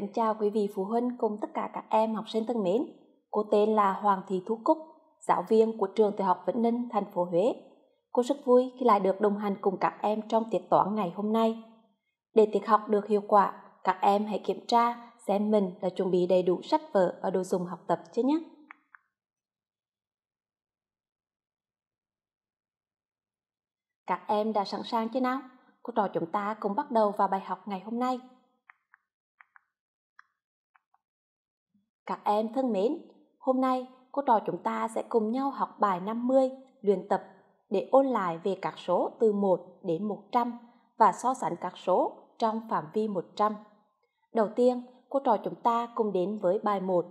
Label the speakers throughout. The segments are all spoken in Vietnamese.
Speaker 1: Kính chào quý vị phụ huynh cùng tất cả các em học sinh thân mến. Cô tên là Hoàng Thị Thu Cúc, giáo viên của trường Tiểu học Vĩnh Ninh, thành phố Huế. Cô rất vui khi lại được đồng hành cùng các em trong tiết toán ngày hôm nay. Để tiết học được hiệu quả, các em hãy kiểm tra xem mình đã chuẩn bị đầy đủ sách vở và đồ dùng học tập chứ nhé. Các em đã sẵn sàng chưa nào? Cô trò chúng ta cùng bắt đầu vào bài học ngày hôm nay. Các em thân mến, hôm nay cô trò chúng ta sẽ cùng nhau học bài 50 luyện tập để ôn lại về các số từ 1 đến 100 và so sánh các số trong phạm vi 100. Đầu tiên, cô trò chúng ta cùng đến với bài 1.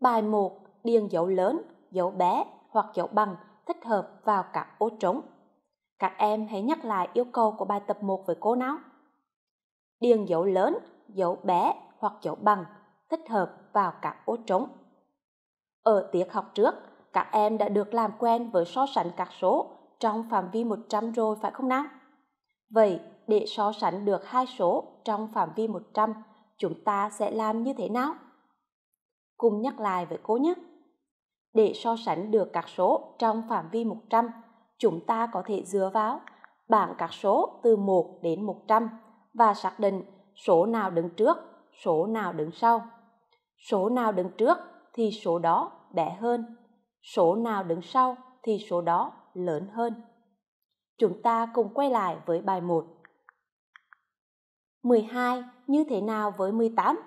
Speaker 1: Bài 1 điền dấu lớn, dấu bé hoặc dấu bằng thích hợp vào các ô trống. Các em hãy nhắc lại yêu cầu của bài tập 1 với cô nào. Điền dấu lớn, dấu bé hoặc chỗ bằng thích hợp vào các ô trống. Ở tiết học trước, các em đã được làm quen với so sánh các số trong phạm vi 100 rồi phải không nào? Vậy, để so sánh được hai số trong phạm vi 100, chúng ta sẽ làm như thế nào? Cùng nhắc lại với cô nhé. Để so sánh được các số trong phạm vi 100, chúng ta có thể dựa vào bảng các số từ 1 đến 100 và xác định số nào đứng trước số nào đứng sau số nào đứng trước thì số đó bé hơn số nào đứng sau thì số đó lớn hơn chúng ta cùng quay lại với bài 1 12 như thế nào với 18?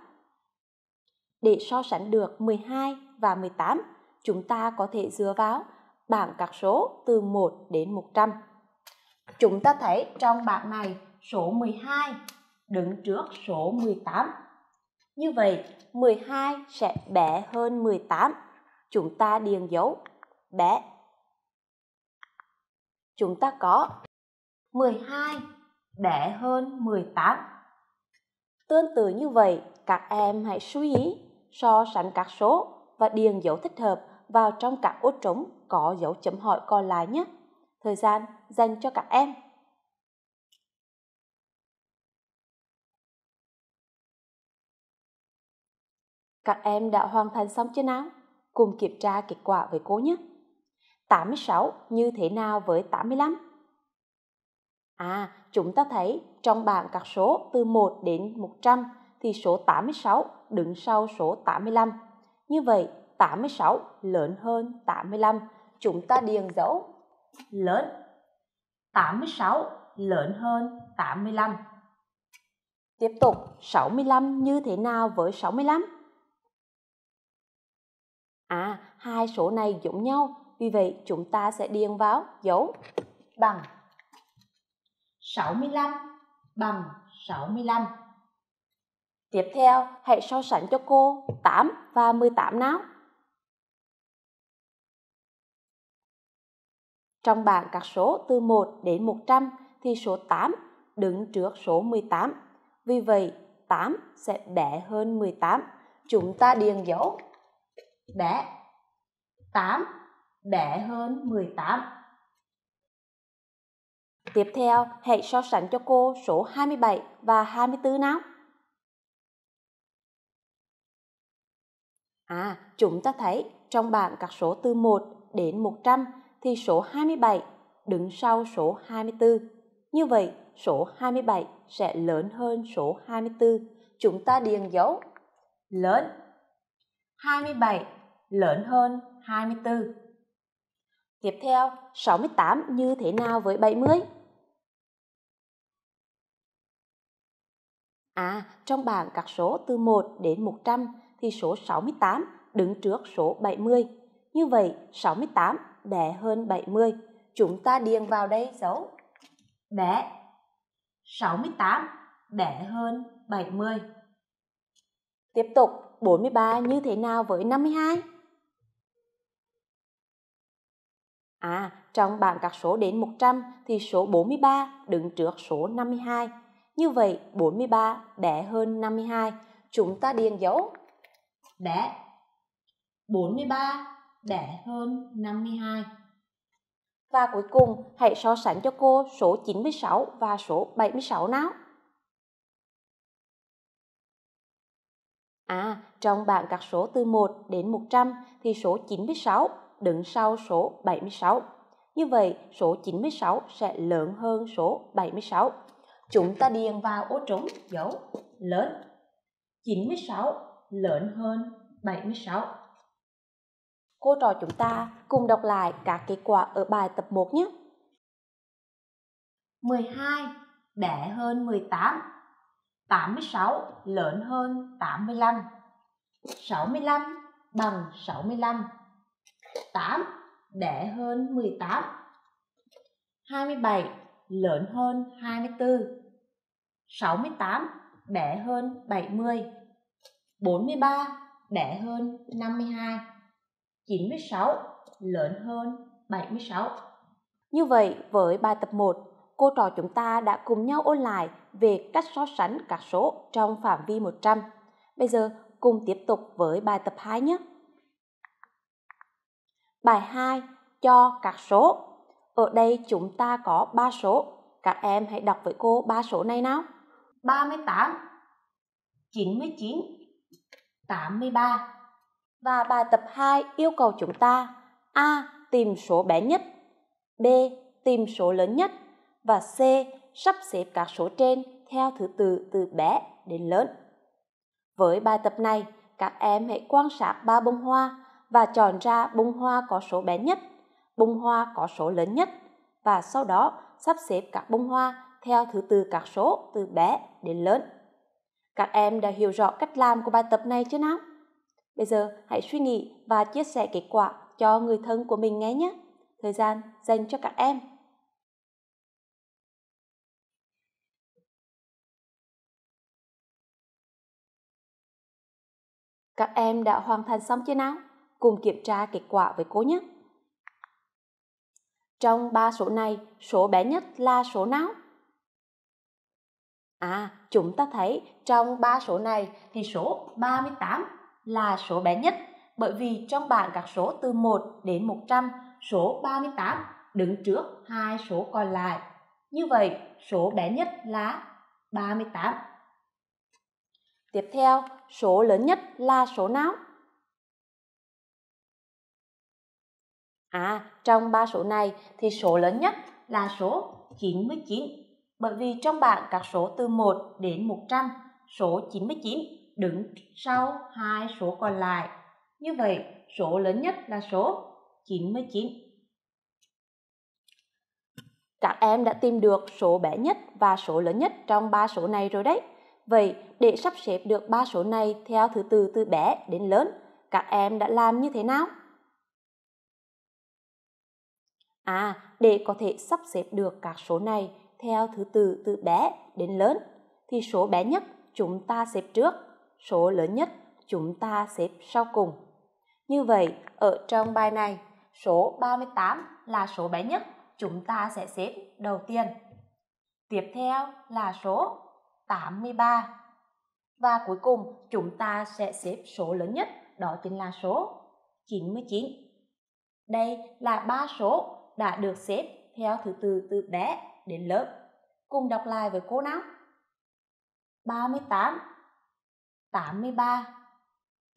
Speaker 1: Để so sánh được 12 và 18, chúng ta có thể dựa vào bảng các số từ 1 đến 100. Chúng ta thấy trong bảng này số 12 đứng trước số 18 như vậy, 12 sẽ bé hơn 18. Chúng ta điền dấu bé. Chúng ta có 12 bé hơn 18. Tương tự như vậy, các em hãy chú ý so sánh các số và điền dấu thích hợp vào trong các ô trống có dấu chấm hỏi còn lại nhé.
Speaker 2: Thời gian dành cho các em Các em đã hoàn thành
Speaker 1: xong chưa nào? Cùng kiểm tra kết quả với cô nhé. 86 như thế nào với 85? À, chúng ta thấy trong bảng các số từ 1 đến 100 thì số 86 đứng sau số 85. Như vậy, 86 lớn hơn 85. Chúng ta điền dấu lớn. 86 lớn hơn 85. Tiếp tục, 65 như thế nào với 65? hai số này giống nhau, vì vậy chúng ta sẽ điền vào dấu bằng 65 bằng 65.
Speaker 2: Tiếp theo, hãy so sánh cho cô 8 và 18 nào. Trong
Speaker 1: bảng các số từ 1 đến 100 thì số 8 đứng trước số 18. Vì vậy, 8 sẽ bé hơn 18. Chúng ta điền dấu bé 8 bé hơn 18.
Speaker 2: Tiếp theo, hãy so sánh cho cô số 27 và 24 nào. À,
Speaker 1: chúng ta thấy trong bảng các số từ 1 đến 100 thì số 27 đứng sau số 24. Như vậy, số 27 sẽ lớn hơn số 24. Chúng ta điền dấu lớn. 27 lớn hơn 24. Tiếp theo, 68 như thế nào với 70? À, trong bảng các số từ 1 đến 100 thì số 68 đứng trước số 70. Như vậy, 68 bé hơn 70. Chúng ta điền vào đây dấu bé. 68 bé hơn 70. Tiếp tục, 43 như thế nào với 52? À, trong bảng các số đến 100 thì số 43 đứng trước số 52. Như vậy 43 bé hơn 52. Chúng ta điền dấu bé. 43 bé hơn 52. Và cuối cùng, hãy so sánh cho cô số 96 và số 76 nào. À, trong bảng các số từ 1 đến 100 thì số 96 đứng sau số 76. Như vậy, số 96 sẽ lớn hơn số 76. Chúng ta điền vào ô trống dấu lớn. 96 lớn hơn 76. Cô trò chúng ta cùng đọc lại các kết quả ở bài tập 1 nhé. 12 bé hơn 18, 86 lớn hơn 85, 65 bằng 65 8 đẻ hơn 18 27 lớn hơn 24 68 đẻ hơn 70 43 đẻ hơn 52 96 lớn hơn 76 Như vậy với bài tập 1 cô trò chúng ta đã cùng nhau ôn lại về cách so sánh các số trong phạm vi 100. Bây giờ cùng tiếp tục với bài tập 2 nhé. Bài 2 cho các số. Ở đây chúng ta có 3 số. Các em hãy đọc với cô ba số này nào. 38 99 83 Và bài tập 2 yêu cầu chúng ta A. Tìm số bé nhất B. Tìm số lớn nhất và C. Sắp xếp các số trên theo thứ tự từ bé đến lớn. Với bài tập này, các em hãy quan sát ba bông hoa và chọn ra bông hoa có số bé nhất, bông hoa có số lớn nhất và sau đó sắp xếp các bông hoa theo thứ tự các số từ bé đến lớn. Các em đã hiểu rõ cách làm của bài tập này chưa nào? Bây giờ hãy suy
Speaker 2: nghĩ và chia sẻ kết quả cho người thân của mình nghe nhé. Thời gian dành cho các em. Các em đã hoàn thành xong chưa nào? cùng kiểm tra kết quả với cô nhé. Trong ba
Speaker 1: số này, số bé nhất là số nào? À, chúng ta thấy trong ba số này thì số 38 là số bé nhất bởi vì trong bảng các số từ 1 đến 100, số 38 đứng trước hai số còn lại. Như vậy, số bé nhất là 38.
Speaker 2: Tiếp theo, số lớn nhất là số nào? À, trong ba số này thì số lớn
Speaker 1: nhất là số 99 bởi vì trong bảng các số từ 1 đến 100, số 99 đứng sau hai số còn lại. Như vậy, số lớn nhất là số 99. Các em đã tìm được số bé nhất và số lớn nhất trong ba số này rồi đấy. Vậy, để sắp xếp được ba số này theo thứ tự từ bé đến lớn, các em đã làm như thế nào? À, để có thể sắp xếp được các số này theo thứ tự từ bé đến lớn, thì số bé nhất chúng ta xếp trước, số lớn nhất chúng ta xếp sau cùng. Như vậy, ở trong bài này, số 38 là số bé nhất chúng ta sẽ xếp đầu tiên. Tiếp theo là số 83. Và cuối cùng chúng ta sẽ xếp số lớn nhất, đó chính là số 99. Đây là ba số đã được xếp theo thứ tự từ bé đến lớn. Cùng đọc lại với cô nào. 38 83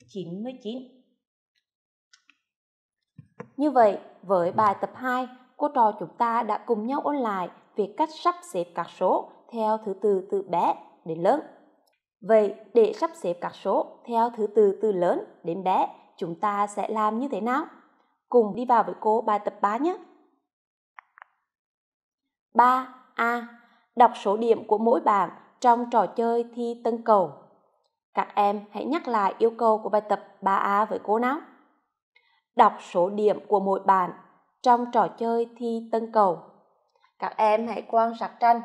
Speaker 1: 99 Như vậy, với bài tập 2, cô trò chúng ta đã cùng nhau ôn lại việc cách sắp xếp các số theo thứ tự từ bé đến lớn. Vậy, để sắp xếp các số theo thứ tự từ lớn đến bé, chúng ta sẽ làm như thế nào? Cùng đi vào với cô bài tập 3 nhé! 3A. Đọc số điểm của mỗi bảng trong trò chơi thi tân cầu. Các em hãy nhắc lại yêu cầu của bài tập 3A với cô nào. Đọc số điểm của mỗi bạn trong trò chơi thi tân cầu. Các em hãy quan sát tranh.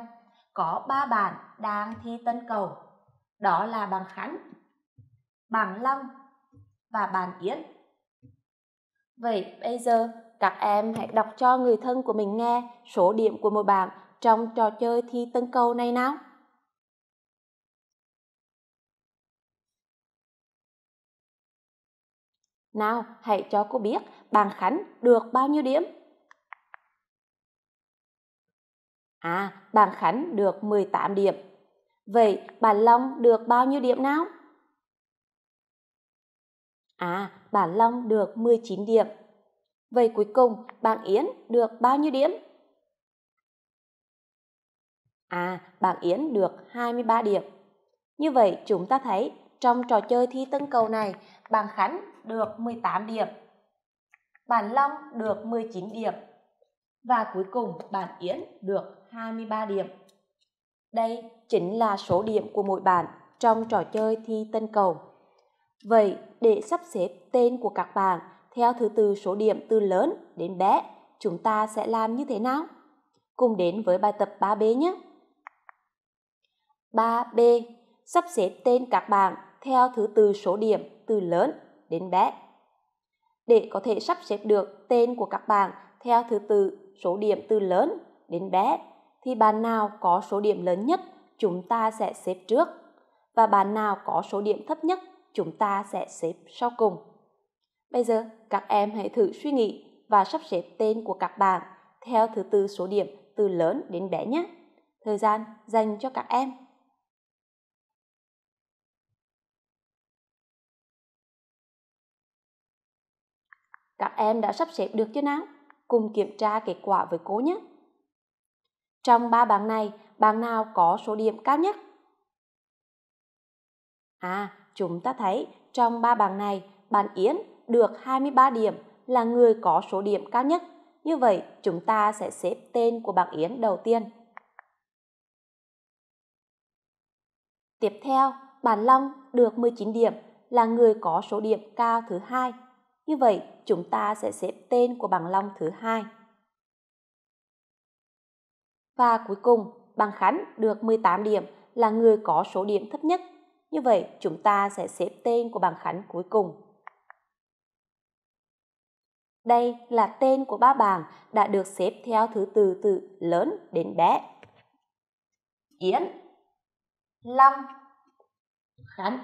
Speaker 1: Có 3 bạn đang thi tân cầu. Đó là bạn Khánh, bạn Long và bạn Yến. Vậy bây giờ các em hãy đọc cho người thân của mình nghe
Speaker 2: số điểm của mỗi bạn trong trò chơi thi tân câu này nào. Nào, hãy cho cô biết bạn Khánh được bao nhiêu điểm? À, bạn Khánh được 18 điểm. Vậy bạn Long được bao nhiêu điểm nào? À, bạn
Speaker 1: Long được 19 điểm. Vậy cuối cùng bạn Yến được bao nhiêu điểm? À, bạn Yến được 23 điểm. Như vậy chúng ta thấy trong trò chơi thi tân cầu này, bạn Khánh được 18 điểm. Bạn Long được 19 điểm. Và cuối cùng bạn Yến được 23 điểm. Đây chính là số điểm của mỗi bạn trong trò chơi thi tân cầu. Vậy để sắp xếp tên của các bạn theo thứ tự số điểm từ lớn đến bé, chúng ta sẽ làm như thế nào? Cùng đến với bài tập 3B nhé. 3B sắp xếp tên các bảng theo thứ tự số điểm từ lớn đến bé. Để có thể sắp xếp được tên của các bạn theo thứ tự số điểm từ lớn đến bé thì bàn nào có số điểm lớn nhất chúng ta sẽ xếp trước và bàn nào có số điểm thấp nhất chúng ta sẽ xếp sau cùng. Bây giờ, các em hãy thử suy nghĩ và sắp xếp tên của các bạn theo thứ tự
Speaker 2: số điểm từ lớn đến bé nhé. Thời gian dành cho các em. Các em đã sắp xếp được chưa nào? Cùng kiểm tra kết quả với cô nhé.
Speaker 1: Trong ba bảng này, bảng nào có số điểm cao nhất? À, chúng ta thấy trong ba bảng này, bạn Yến được 23 điểm là người có số điểm cao nhất. Như vậy, chúng ta sẽ xếp tên của bảng Yến đầu tiên. Tiếp theo, Bản Long được 19 điểm là người có số điểm cao thứ hai. Như vậy, chúng ta sẽ xếp tên của bảng Long thứ hai. Và cuối cùng, bảng Khánh được 18 điểm là người có số điểm thấp nhất. Như vậy, chúng ta sẽ xếp tên của bảng Khánh cuối cùng. Đây là tên của ba bảng đã được xếp theo thứ tự
Speaker 2: từ lớn đến bé. Yến Long Khánh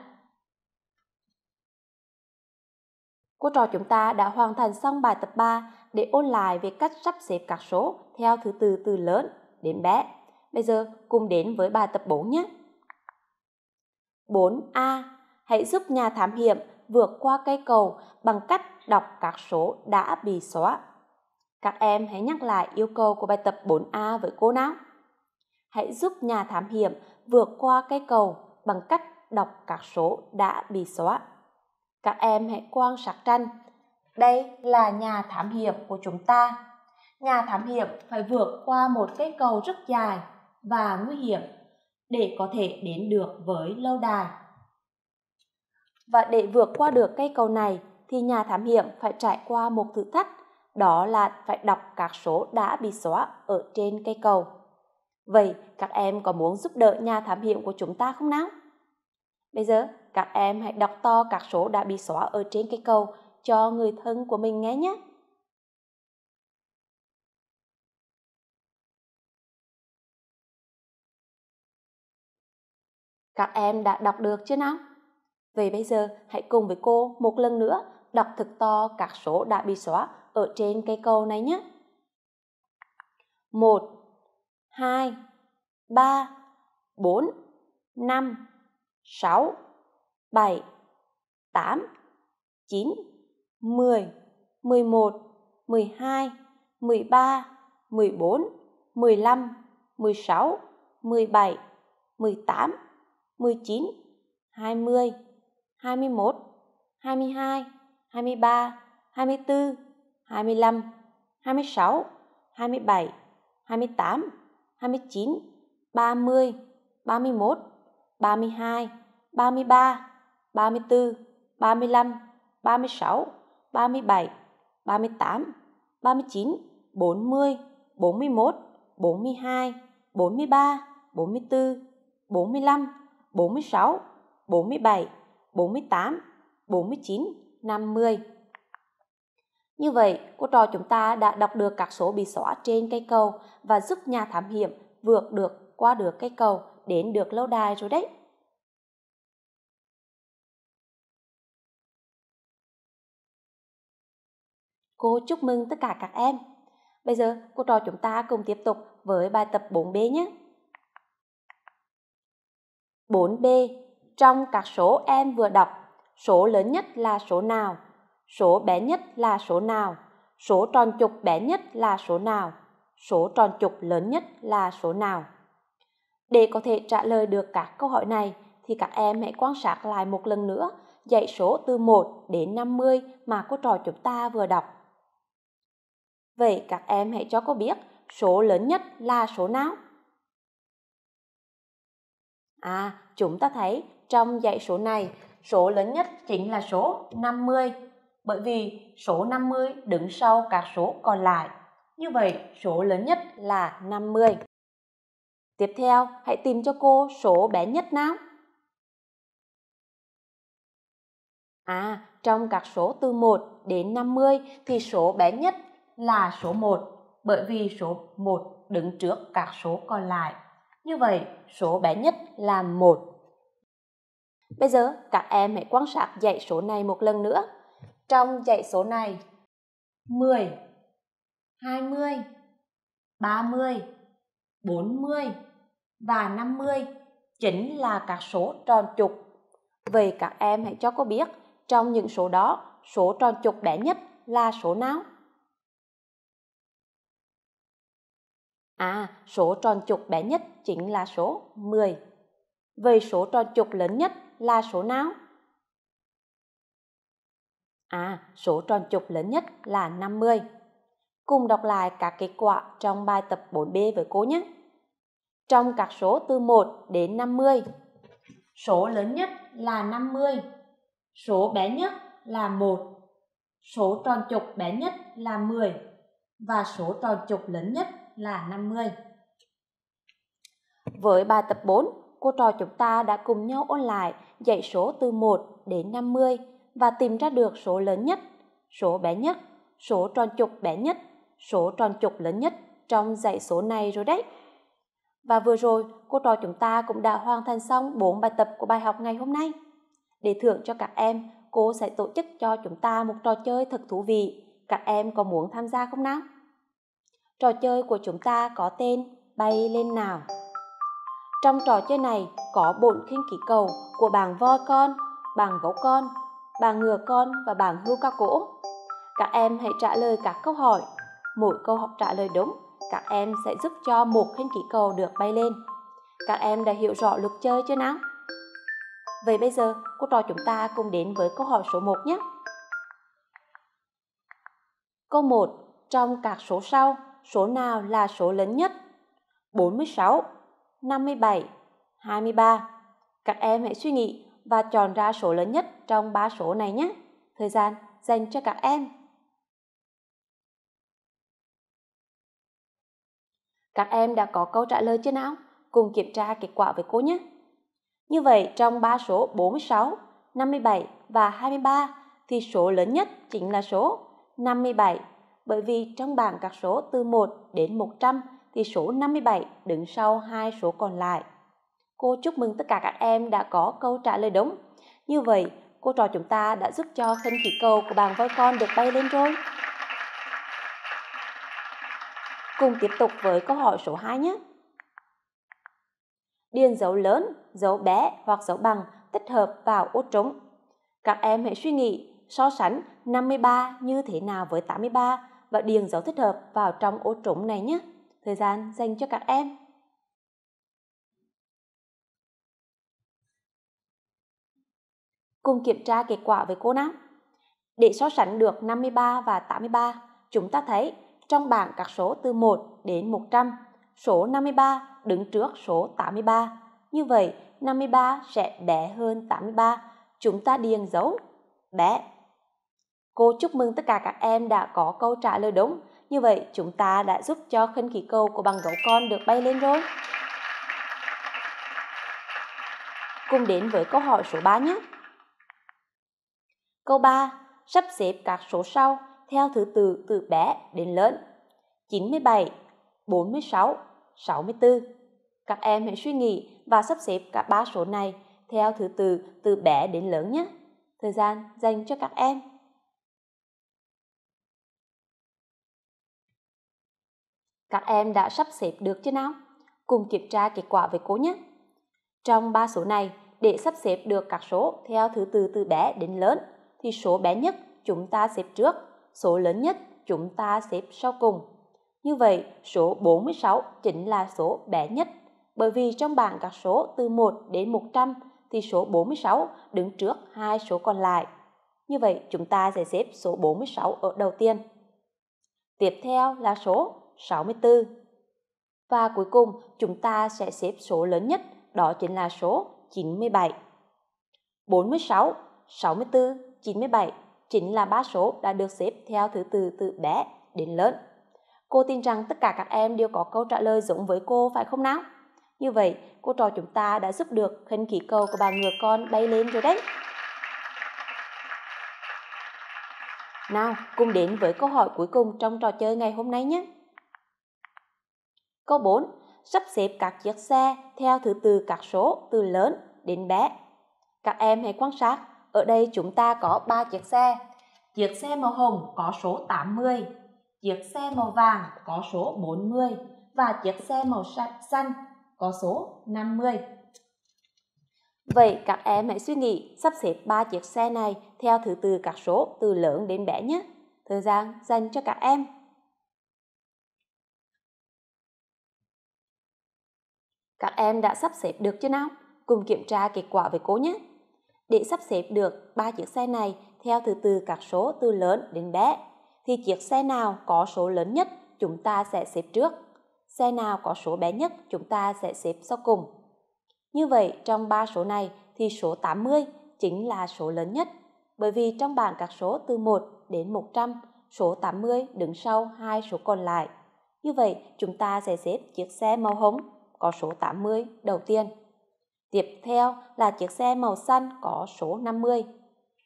Speaker 2: Cô
Speaker 1: trò chúng ta đã hoàn thành xong bài tập 3 để ôn lại về cách sắp xếp các số theo thứ tự từ lớn đến bé. Bây giờ cùng đến với bài tập 4 nhé. 4A. Hãy giúp nhà thám hiểm vượt qua cây cầu bằng cách đọc các số đã bị xóa. Các em hãy nhắc lại yêu cầu của bài tập 4A với cô nào. Hãy giúp nhà thám hiểm vượt qua cây cầu bằng cách đọc các số đã bị xóa. Các em hãy quan sát tranh. Đây là nhà thám hiểm của chúng ta. Nhà thám hiểm phải vượt qua một cây cầu rất dài và nguy hiểm để có thể đến được với lâu đài và để vượt qua được cây cầu này thì nhà thám hiểm phải trải qua một thử thách, đó là phải đọc các số đã bị xóa ở trên cây cầu. Vậy các em có muốn giúp đỡ nhà thám hiểm của chúng ta không nào? Bây giờ các em hãy đọc to các số đã bị xóa ở trên cây cầu
Speaker 2: cho người thân của mình nghe nhé. Các em đã đọc được chưa nào? Vậy bây giờ hãy cùng với cô một lần nữa đọc thực
Speaker 1: to các số đã bị xóa ở trên cây cầu này nhé. 1, 2, 3, 4, 5, 6, 7, 8, 9, 10, 11, 12, 13, 14, 15, 16, 17, 18, 19, 20, 21, 22, 23, 24, 25, 26, 27, 28, 29, 30, 31, 32, 33, 34, 35, 36, 37, 38, 39, 40, 41, 42, 43, 44, 45, 46, 47, 48, 49, 50. Như vậy, cô trò chúng ta đã đọc được các số bị xóa trên cây cầu
Speaker 2: và giúp nhà thám hiểm vượt được qua được cây cầu đến được lâu đài rồi đấy. Cô chúc mừng tất cả các em. Bây giờ, cô trò chúng ta cùng tiếp tục với bài tập 4B nhé.
Speaker 1: 4B trong các số em vừa đọc, số lớn nhất là số nào? Số bé nhất là số nào? Số tròn trục bé nhất là số nào? Số tròn trục lớn nhất là số nào? Để có thể trả lời được các câu hỏi này thì các em hãy quan sát lại một lần nữa dãy số từ 1 đến 50 mà
Speaker 2: cô trò chúng ta vừa đọc. Vậy các em hãy cho cô biết số lớn nhất là số nào? À, chúng ta
Speaker 1: thấy trong dãy số này, số lớn nhất chính là số 50, bởi vì số 50 đứng sau các số còn lại. Như vậy, số lớn nhất
Speaker 2: là 50. Tiếp theo, hãy tìm cho cô số bé nhất nào. À, trong các số từ 1
Speaker 1: đến 50 thì số bé nhất là số 1, bởi vì số 1 đứng trước các số còn lại. Như vậy, số bé nhất là 1. Bây giờ các em hãy quan sát dãy số này một lần nữa. Trong dãy số này 10 20 30 40 và 50 chính là các số tròn trục. Vậy các em hãy cho cô biết trong những số đó số tròn trục bé nhất là số nào? À, số tròn trục bé nhất chính là số 10. Vậy số tròn trục lớn nhất là số nào? À, số tròn trục lớn nhất là 50. Cùng đọc lại các kết quả trong bài tập 4B với cô nhé. Trong các số từ 1 đến 50, số lớn nhất là 50, số bé nhất là 1, số tròn trục bé nhất là 10 và số tròn trục lớn nhất là 50. Với bài tập 4, cô trò chúng ta đã cùng nhau ôn lại dạy số từ 1 đến 50 và tìm ra được số lớn nhất, số bé nhất, số tròn trục bé nhất, số tròn trục lớn nhất trong dạy số này rồi đấy. Và vừa rồi, cô trò chúng ta cũng đã hoàn thành xong 4 bài tập của bài học ngày hôm nay. Để thưởng cho các em, cô sẽ tổ chức cho chúng ta một trò chơi thật thú vị. Các em có muốn tham gia không nào? Trò chơi của chúng ta có tên Bay lên nào. Trong trò chơi này có bổn khinh khí cầu của bàn voi con, bàn gấu con, bàn ngựa con và bàn hươu cao cổ. Các em hãy trả lời các câu hỏi. Mỗi câu học trả lời đúng, các em sẽ giúp cho một khinh khí cầu được bay lên. Các em đã hiểu rõ luật chơi chưa nào? Vậy bây giờ, cô trò chúng ta cùng đến với câu hỏi số 1 nhé. Câu 1. Trong các số sau, số nào là số lớn nhất? 46 57, 23. Các em
Speaker 2: hãy suy nghĩ và chọn ra số lớn nhất trong ba số này nhé. Thời gian dành cho các em. Các em đã có câu trả lời chưa nào? Cùng kiểm tra kết quả với cô nhé. Như vậy,
Speaker 1: trong ba số 46, 57 và 23 thì số lớn nhất chính là số 57 bởi vì trong bảng các số từ 1 đến 100 thì số 57 đứng sau hai số còn lại. Cô chúc mừng tất cả các em đã có câu trả lời đúng. Như vậy, cô trò chúng ta đã giúp cho khinh khí cầu của bàn voi con được bay lên rồi. Cùng tiếp tục với câu hỏi số 2 nhé. Điền dấu lớn, dấu bé hoặc dấu bằng tích hợp vào ô trống. Các em hãy suy nghĩ so sánh 53 như thế nào với 83 và điền dấu thích hợp vào trong ô trống này nhé thời
Speaker 2: gian dành cho các em cùng kiểm tra kết quả với cô Nam. Để so sánh
Speaker 1: được 53 và 83, chúng ta thấy trong bảng các số từ 1 đến 100, số 53 đứng trước số 83. Như vậy, 53 sẽ bé hơn 83. Chúng ta điền dấu bé. Cô chúc mừng tất cả các em đã có câu trả lời đúng như vậy, chúng ta đã giúp cho khinh khí cầu của bằng gấu con được bay lên rồi. Cùng đến với câu hỏi số 3 nhé. Câu 3. Sắp xếp các số sau theo thứ tự từ bé đến lớn. 97, 46, 64. Các em hãy suy nghĩ và sắp xếp cả ba số này
Speaker 2: theo thứ tự từ bé đến lớn nhé. Thời gian dành cho các em. Các em đã sắp xếp được chưa nào? Cùng kiểm tra kết quả với cô nhé. Trong ba số này,
Speaker 1: để sắp xếp được các số theo thứ tự từ bé đến lớn, thì số bé nhất chúng ta xếp trước, số lớn nhất chúng ta xếp sau cùng. Như vậy, số 46 chính là số bé nhất, bởi vì trong bảng các số từ 1 đến 100 thì số 46 đứng trước hai số còn lại. Như vậy, chúng ta sẽ xếp số 46 ở đầu tiên. Tiếp theo là số 64. Và cuối cùng, chúng ta sẽ xếp số lớn nhất, đó chính là số 97. 46, 64, 97 chính là ba số đã được xếp theo thứ tự từ bé đến lớn. Cô tin rằng tất cả các em đều có câu trả lời giống với cô phải không nào? Như vậy, cô trò chúng ta đã giúp được khinh khí cầu của bà ngựa con bay lên rồi đấy. Nào, cùng đến với câu hỏi cuối cùng trong trò chơi ngày hôm nay nhé. Câu 4. Sắp xếp các chiếc xe theo thứ tự các số từ lớn đến bé. Các em hãy quan sát, ở đây chúng ta có 3 chiếc xe. Chiếc xe màu hồng có số 80, chiếc xe màu vàng có số 40 và chiếc xe màu xanh có số 50. Vậy các em hãy suy nghĩ sắp xếp 3 chiếc xe này theo thứ tự các số từ lớn đến bé
Speaker 2: nhé. Thời gian dành cho các em. Các em đã sắp xếp được chưa nào? Cùng kiểm tra kết quả
Speaker 1: với cô nhé. Để sắp xếp được ba chiếc xe này theo thứ tự các số từ lớn đến bé, thì chiếc xe nào có số lớn nhất chúng ta sẽ xếp trước. Xe nào có số bé nhất chúng ta sẽ xếp sau cùng. Như vậy, trong ba số này thì số 80 chính là số lớn nhất, bởi vì trong bảng các số từ 1 đến 100, số 80 đứng sau hai số còn lại. Như vậy, chúng ta sẽ xếp chiếc xe màu hồng có số 80 đầu tiên. Tiếp theo là chiếc xe màu xanh có số 50.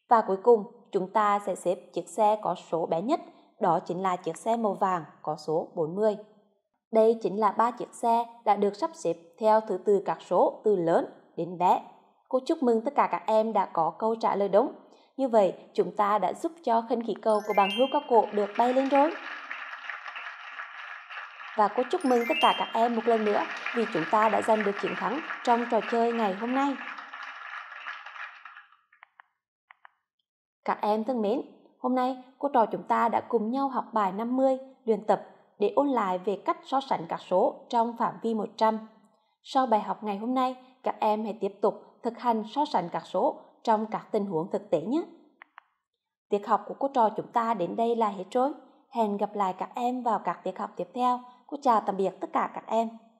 Speaker 1: Và cuối cùng, chúng ta sẽ xếp chiếc xe có số bé nhất, đó chính là chiếc xe màu vàng có số 40. Đây chính là ba chiếc xe đã được sắp xếp theo thứ tự các số từ lớn đến bé. Cô chúc mừng tất cả các em đã có câu trả lời đúng. Như vậy, chúng ta đã giúp cho khinh khí cầu của bạn hữu các cụ được bay lên rồi và cô chúc mừng tất cả các em một lần nữa vì chúng ta đã giành được chiến thắng trong trò chơi ngày hôm nay. Các em thân mến, hôm nay cô trò chúng ta đã cùng nhau học bài 50 luyện tập để ôn lại về cách so sánh các số trong phạm vi 100. Sau bài học ngày hôm nay, các em hãy tiếp tục thực hành so sánh các số trong các tình huống thực tế nhé. Tiết học của cô trò chúng ta
Speaker 2: đến đây là hết rồi. Hẹn gặp lại các em vào các tiết học tiếp theo cô chào tạm biệt tất cả các em